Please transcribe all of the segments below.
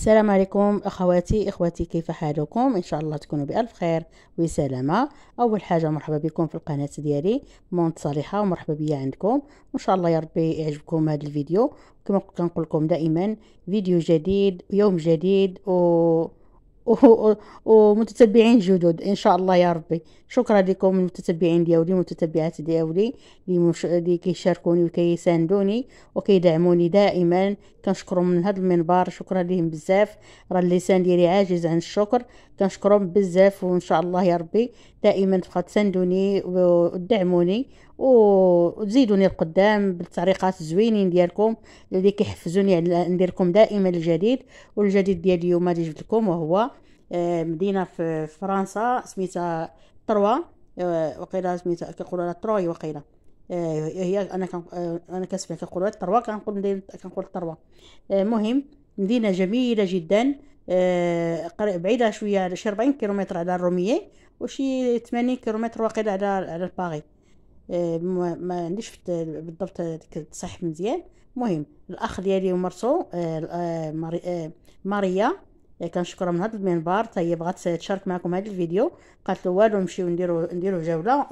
السلام عليكم اخواتي اخواتي كيف حالكم ان شاء الله تكونوا بالف خير وسلامه اول حاجه مرحبا بكم في القناه ديالي مونت صالحه ومرحبا بيا عندكم وان شاء الله يا ربي يعجبكم هذا الفيديو كما كنقول لكم دائما فيديو جديد يوم جديد و ومتتبعين جدد إن شاء الله يا ربي شكرا لكم المتتبعين ديالي المتتبعات ديالي اللي كيشاركوني وكيساندوني وكيدعموني دائما كنشكرهم من هذا المنبر شكرا لهم بزاف راه اللسان ديالي عاجز عن الشكر كنشكرهم بزاف وان شاء الله يا ربي دائما تبقى تساندوني ودعموني وتزيدوني القدام بالتعليقات الزوينين ديالكم اللي كيحفزوني على ندير لكم دائما الجديد والجديد ديال اليوم اللي جبت لكم وهو آه، مدينه في فرنسا سميتها تروا آه، وقيلا سميتها كنقولوا لها تروي وقيلا آه، هي انا كان انا كنسمع كنقولوا تروا كنقول مدينه كنقول تروا المهم مدينه جميله جدا بعيده شويه شي 40 كيلومتر على الروميه وشي 80 كيلومتر وقيلا على على باغي ما عنديش بالضبط تصحيح مزيان المهم الاخ ديالي ومرتو ماريا كنشكرها من هذا المنبر حتى طيب، هي بغات تشارك معكم هذا الفيديو قالت له والو نمشيو نديرو نديرو جوله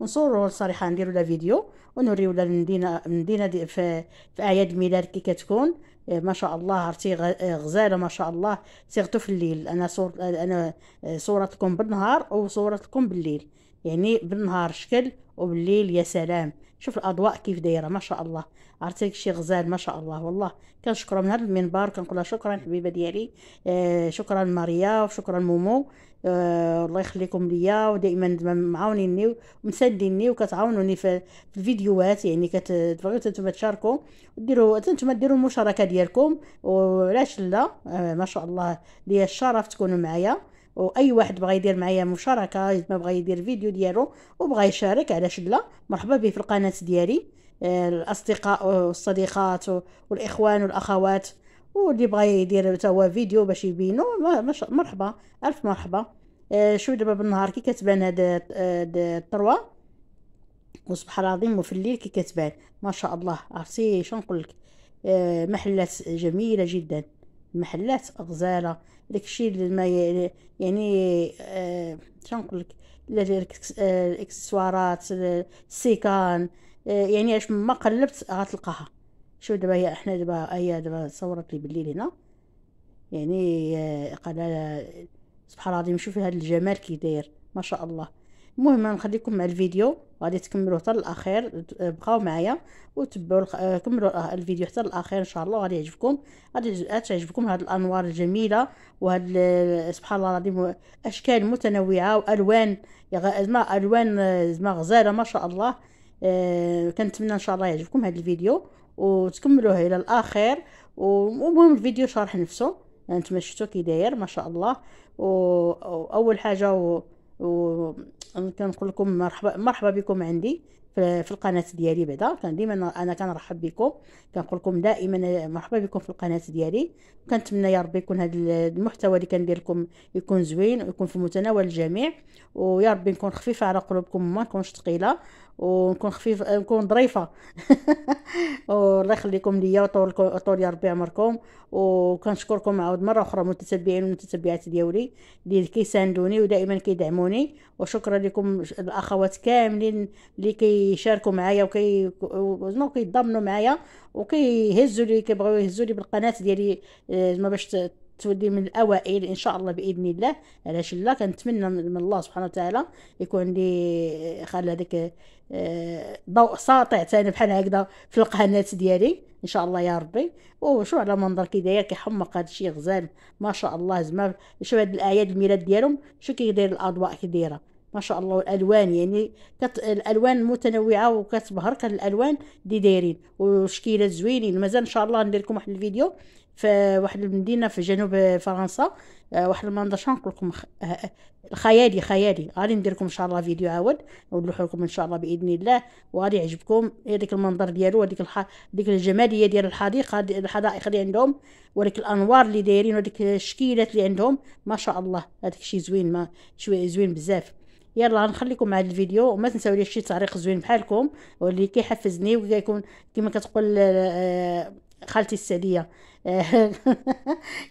ونصوروا الصريحه نديرو لا فيديو ونوريو لها المدينه المدينه في في اعياد الميلاد كي كتكون إيه، ما شاء الله عرفتي إيه، غزاله ما شاء الله سيرتو في الليل انا صور انا إيه، صورتكم بالنهار وصورتكم بالليل يعني بالنهار شكل وبالليل يا سلام شوف الاضواء كيف دايره ما شاء الله عرفتي شي غزال ما شاء الله والله كنشكره من هذا المنبر كنقولها شكرا حبيبه ديالي آه شكرا ماريا وشكرا مومو آه الله يخليكم ليا ودائما معاونيني ومسانديني وكتعاونوني في الفيديوهات يعني كتبغيو نتوما تشاركوا وديروا نتوما ديروا المشاركه ديالكم وعلاش لا آه ما شاء الله ليا الشرف تكونوا معايا واي واحد بغى يدير معايا مشاركه ما بغى يدير فيديو ديالو وبغى يشارك على شله مرحبا به في القناه ديالي آه، الاصدقاء والصديقات والاخوان والاخوات واللي بغى يدير حتى هو فيديو باش يبينو مرحبا الف مرحبا آه، شو دابا بالنهار كي كتبان هاد الثروه وسبحان العظيم وفي الليل كي كتبان ما شاء الله عرفتي شنو نقول لك آه، محلات جميله جدا محلات غزاله داكشي اللي ما يعني آه نقول لك آه، الاكسسوارات السيكان آه يعني اش ما قلبت غتلقاها شوف دابا هي احنا دابا هي دابا صورت لي بالليل هنا يعني آه قال سبحان الله العظيم شوفي هذا الجمال كي داير ما شاء الله المهم نخليكم مع الفيديو غادي تكملوه حتى الاخير بقاو معايا وتبعوا آه، كملوا الفيديو حتى الاخير ان شاء الله غادي يعجبكم غادي آه، تعجبكم هاد الانوار الجميله وهاد آه، سبحان الله العظيم اشكال متنوعه والوان زعما الوان زعما غزاله ما شاء الله كنتمنى ان شاء الله يعجبكم هاد الفيديو وتكملوه الى الاخير ومهم الفيديو شارح نفسه انتما يعني شفتوا كي داير ما شاء الله واول حاجه و... و... كنقول لكم مرحبا مرحبا بكم عندي في القناه ديالي بعدا كان ديما انا كنرحب بكم كنقول لكم دائما مرحبا بكم في القناه ديالي كنتمنى يا ربي يكون هذا المحتوى اللي كندير لكم يكون زوين ويكون في متناول الجميع ويا ربي نكون خفيفه على قلوبكم ما نكونش ثقيله ونكون خفيف نكون ظريفه والله يخليكم ليا وطول طول يا ربي عمركم وكنشكركم عاود مره اخرى متتبعين والمتتبعات ديالي اللي كيساندوني ودائما كيدعموني وشكرا لكم الاخوات كاملين اللي كي كيشاركوا معايا وكي زعما كيتضامنوا معايا وكيهزوا لي كيبغيو يهزوا لي بالقناه ديالي آه، زعما باش تولي من الاوائل ان شاء الله باذن الله علاش لا كنتمنى من الله سبحانه وتعالى يكون لي آه، خلى هذاك آه، ضوء ساطع تاني بحال هكذا في القناه ديالي ان شاء الله يا ربي وشو على منظر كي داير كيحمق هذا الشيء غزال ما شاء الله زعما شو هاد الاعياد الميلاد ديالهم شو كيدير الاضواء كي دايره ما شاء الله الالوان يعني كت الالوان متنوعه كان الالوان اللي دايرين وشكيلات زوينين مازال ان شاء الله ندير لكم واحد الفيديو في واحد المدينه في جنوب فرنسا آه، واحد المنضشه نقول لكم آه، آه، خيالي خيالي غادي ندير لكم ان شاء الله فيديو عاود نوضح لكم ان شاء الله باذن الله وغادي يعجبكم هذيك المنظر ديالو هذيك الح... ديك الجماليه ديال الحديقه الحدائق اللي عندهم وهذيك الانوار اللي دايرين وهذيك الشكيلات اللي عندهم ما شاء الله هذاك الشيء زوين ما شويه زوين بزاف يلا غنخليكم مع الفيديو وما تنساو لي شي تعليق زوين بحالكم واللي كيحفزني وكيكون كما كتقول آه، آه، خالتي السعديه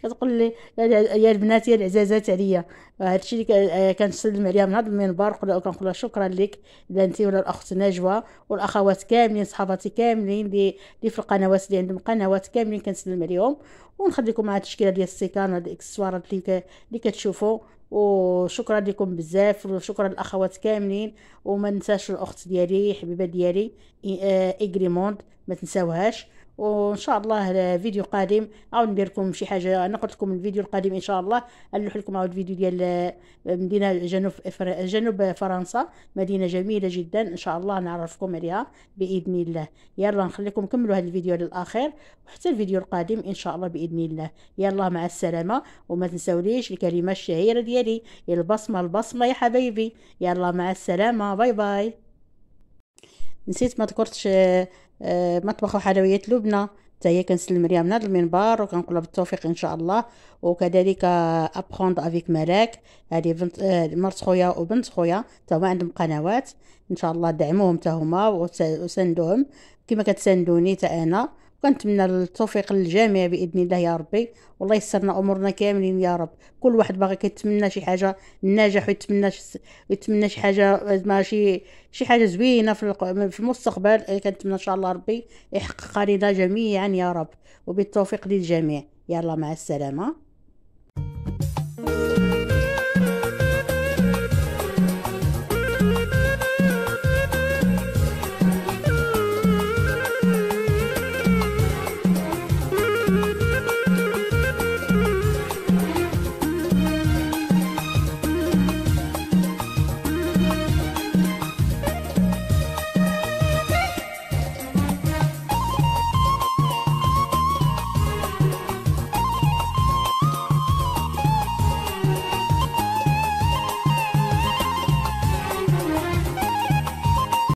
كتقول لي يا البنات يا العزازات عليا هادشي اللي آه، كنسلم عليها من هذا المنبر وكنقول لها شكرا لك انت ولا الاخت نجوى والاخوات كاملين صحاباتي كاملين اللي في القنوات اللي عندهم قنوات كاملين كنسلم عليهم ونخليكم مع التشكيله ديال السيكان هاد الاكسسوارات اللي كتشوفوا وشكرا لكم بزاف وشكرا الاخوات كاملين وما ننساش الاخت ديالي حبيبه ديالي اجريموند آه، ما تنساوهاش وان شاء الله فيديو قادم عاود ندير لكم شي حاجه انا قلت لكم الفيديو القادم ان شاء الله نلوح لكم عاود فيديو ديال آه، مدينه جنوب فر... جنوب فرنسا مدينه جميله جدا ان شاء الله نعرفكم عليها باذن الله يلا نخليكم كملوا هذا الفيديو للاخر وحتى الفيديو القادم ان شاء الله باذن الله يلا مع السلامه وما تنساوليش الكلمه الشهيره ديالي البصمه البصمه يا حبايبي يلا مع السلامه باي باي نسيت ما ذكرتش آه، آه، مطبخ وحلويات لبنى حتى هي كنسلم ليها من هذا المنبر وكنقولها بالتوفيق ان شاء الله وكذلك ابخوند افيك ملاك هذه بنت آه، مرت خويا وبنت خويا حتى هما عندهم قنوات ان شاء الله دعموهم حتى هما وساندوهم كما كتساندوني حتى انا ونتمنى التوفيق للجميع باذن الله يا ربي والله يسرنا امورنا كاملين يا رب كل واحد باغي كيتمنى شي حاجه ناجح ويتمنى يتمنى شي حاجه ما شي شي حاجه زوينه في في المستقبل إيه، كنتمنى ان شاء الله ربي يحققها لنا جميعا يا رب وبالتوفيق للجميع يلا مع السلامه